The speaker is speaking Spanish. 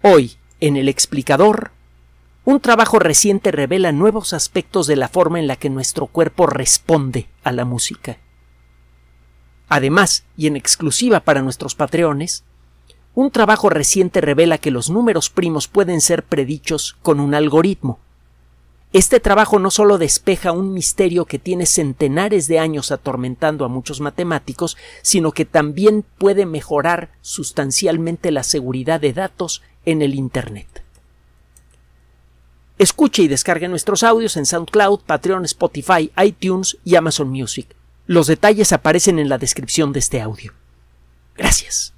Hoy, en el explicador, un trabajo reciente revela nuevos aspectos de la forma en la que nuestro cuerpo responde a la música. Además, y en exclusiva para nuestros patreones, un trabajo reciente revela que los números primos pueden ser predichos con un algoritmo, este trabajo no solo despeja un misterio que tiene centenares de años atormentando a muchos matemáticos, sino que también puede mejorar sustancialmente la seguridad de datos en el Internet. Escuche y descargue nuestros audios en SoundCloud, Patreon, Spotify, iTunes y Amazon Music. Los detalles aparecen en la descripción de este audio. Gracias.